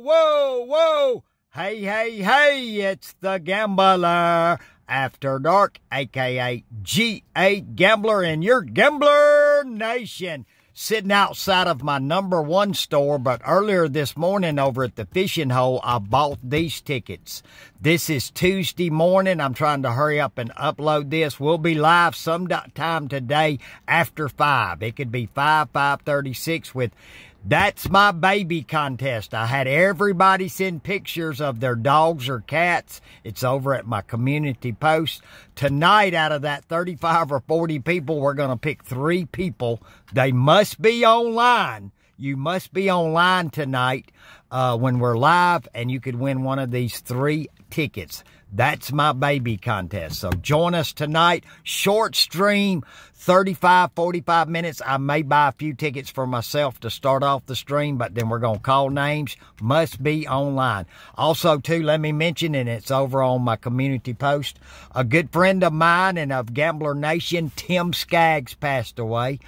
Whoa, whoa, Hey, hey, hey, it's the Gambler After Dark, aka G.A. Gambler, and your Gambler Nation. Sitting outside of my number one store, but earlier this morning over at the fishing hole, I bought these tickets. This is Tuesday morning. I'm trying to hurry up and upload this. We'll be live sometime today after 5. It could be 5, 5.36 with that's my baby contest. I had everybody send pictures of their dogs or cats. It's over at my community post. Tonight, out of that 35 or 40 people, we're going to pick three people. They must be online. You must be online tonight uh, when we're live, and you could win one of these three tickets. That's my baby contest. So join us tonight. Short stream, 35, 45 minutes. I may buy a few tickets for myself to start off the stream, but then we're going to call names. Must be online. Also, too, let me mention, and it's over on my community post, a good friend of mine and of Gambler Nation, Tim Skaggs, passed away.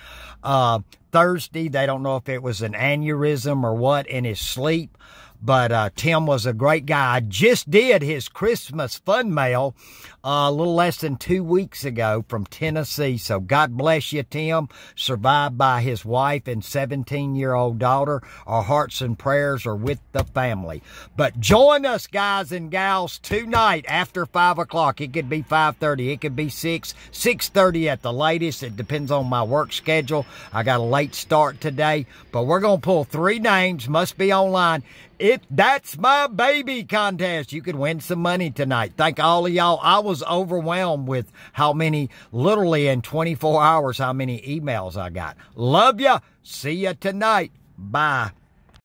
Uh, Thursday, they don't know if it was an aneurysm or what in his sleep. But uh, Tim was a great guy. I just did his Christmas fun mail uh, a little less than two weeks ago from Tennessee. So God bless you, Tim. Survived by his wife and 17-year-old daughter. Our hearts and prayers are with the family. But join us, guys and gals, tonight after 5 o'clock. It could be 5.30. It could be 6, 6.30 at the latest. It depends on my work schedule. I got a late start today. But we're going to pull three names. Must be online. It that's my baby contest. You could win some money tonight. Thank all of y'all. I was overwhelmed with how many literally in 24 hours how many emails I got. Love ya. See ya tonight. Bye.